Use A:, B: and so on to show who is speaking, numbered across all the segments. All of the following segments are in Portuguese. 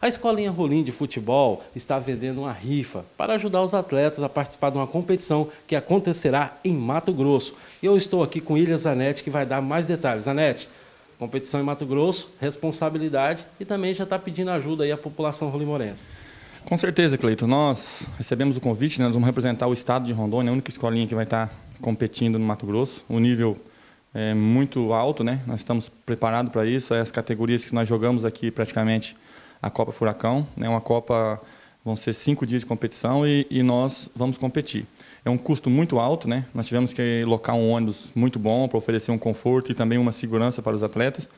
A: A Escolinha Rolim de Futebol está vendendo uma rifa para ajudar os atletas a participar de uma competição que acontecerá em Mato Grosso. Eu estou aqui com Ilha Zanetti, que vai dar mais detalhes. Zanetti, competição em Mato Grosso, responsabilidade e também já está pedindo ajuda aí à população rolimorense.
B: Com certeza, Cleito. Nós recebemos o convite, né? nós vamos representar o estado de Rondônia, a única escolinha que vai estar competindo no Mato Grosso. O nível é muito alto, né? Nós estamos preparados para isso. É as categorias que nós jogamos aqui praticamente a Copa Furacão. É né? uma Copa, vão ser cinco dias de competição e, e, nós vamos competir. É um custo muito alto, né? Nós tivemos que locar um ônibus muito bom para oferecer um conforto e também uma segurança para os atletas.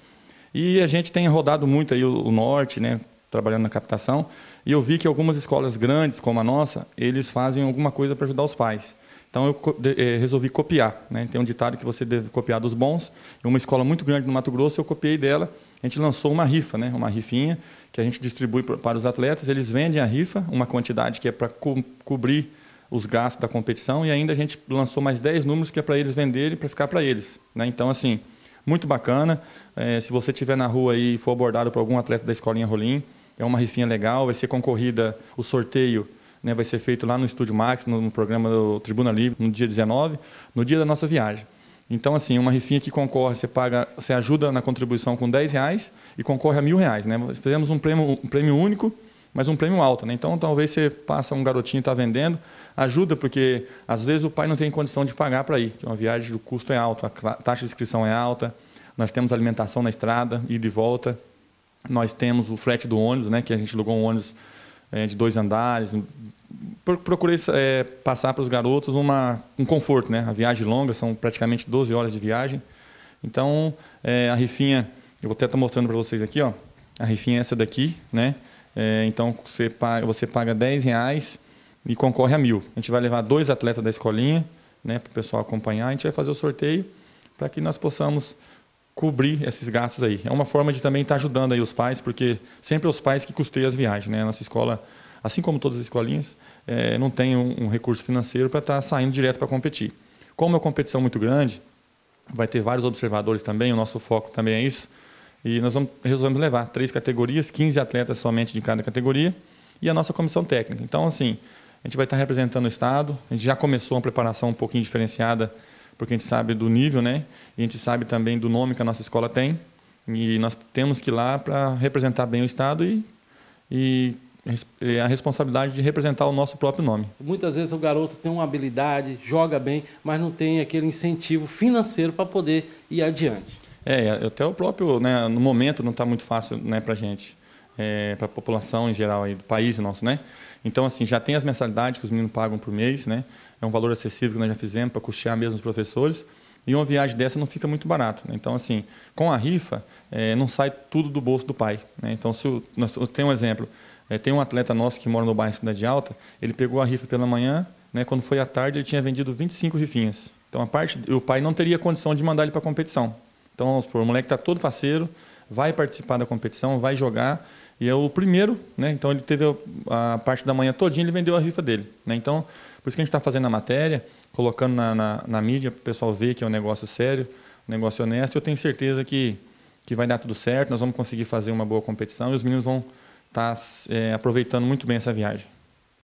B: E a gente tem rodado muito aí o, o norte, né? Trabalhando na captação. E eu vi que algumas escolas grandes, como a nossa, eles fazem alguma coisa para ajudar os pais. Então eu eh, resolvi copiar. Né? Tem um ditado que você deve copiar dos bons. Uma escola muito grande no Mato Grosso, eu copiei dela a gente lançou uma rifa, né? uma rifinha que a gente distribui para os atletas. Eles vendem a rifa, uma quantidade que é para co cobrir os gastos da competição e ainda a gente lançou mais 10 números que é para eles venderem para ficar para eles. Né? Então, assim, muito bacana. É, se você estiver na rua e for abordado por algum atleta da Escolinha Rolim, é uma rifinha legal, vai ser concorrida o sorteio. Né? vai ser feito lá no Estúdio Max, no, no programa do Tribuna Livre, no dia 19, no dia da nossa viagem. Então, assim, uma rifinha que concorre, você paga, você ajuda na contribuição com 10 reais e concorre a mil reais. Né? Fizemos um prêmio, um prêmio único, mas um prêmio alto. Né? Então, talvez você passa um garotinho está vendendo, ajuda, porque às vezes o pai não tem condição de pagar para ir. Uma então, viagem, o custo é alto, a taxa de inscrição é alta, nós temos alimentação na estrada, ida e volta, nós temos o frete do ônibus, né? que a gente alugou um ônibus é, de dois andares, procurei é, passar para os garotos uma, um conforto, né? A viagem longa, são praticamente 12 horas de viagem. Então, é, a rifinha, eu vou até estar tá mostrando para vocês aqui, ó. A rifinha é essa daqui, né? É, então, você paga, você paga 10 reais e concorre a mil. A gente vai levar dois atletas da escolinha, né? Para o pessoal acompanhar. A gente vai fazer o sorteio para que nós possamos cobrir esses gastos aí. É uma forma de também estar tá ajudando aí os pais, porque sempre é os pais que custeiam as viagens, né? A nossa escola assim como todas as escolinhas, é, não tem um, um recurso financeiro para estar tá saindo direto para competir. Como é uma competição muito grande, vai ter vários observadores também, o nosso foco também é isso, e nós vamos, resolvemos levar três categorias, 15 atletas somente de cada categoria, e a nossa comissão técnica. Então, assim, a gente vai estar tá representando o Estado, a gente já começou uma preparação um pouquinho diferenciada, porque a gente sabe do nível, né? E a gente sabe também do nome que a nossa escola tem, e nós temos que ir lá para representar bem o Estado e, e é, a responsabilidade de representar o nosso próprio nome.
A: Muitas vezes o garoto tem uma habilidade, joga bem, mas não tem aquele incentivo financeiro para poder ir adiante.
B: É, até o próprio, né, no momento não está muito fácil né, para a gente, é, para a população em geral aí, do país nosso, né? Então, assim, já tem as mensalidades que os meninos pagam por mês, né? É um valor acessível que nós já fizemos para custear mesmo os professores. E uma viagem dessa não fica muito barato Né? Então, assim, com a rifa, é, não sai tudo do bolso do pai. Né? Então, se o, nós, tem um exemplo. É, tem um atleta nosso que mora no bairro Cidade Alta, ele pegou a rifa pela manhã, né? quando foi à tarde ele tinha vendido 25 rifinhas. Então, a parte, o pai não teria condição de mandar ele para a competição. Então, vamos supor, o moleque está todo faceiro, vai participar da competição, vai jogar, e é o primeiro, né? Então ele teve a parte da manhã todinha, ele vendeu a rifa dele, né? Então, por isso que a gente está fazendo a matéria, colocando na, na, na mídia para o pessoal ver que é um negócio sério, um negócio honesto. Eu tenho certeza que, que vai dar tudo certo, nós vamos conseguir fazer uma boa competição e os meninos vão estar tá, é, aproveitando muito bem essa viagem.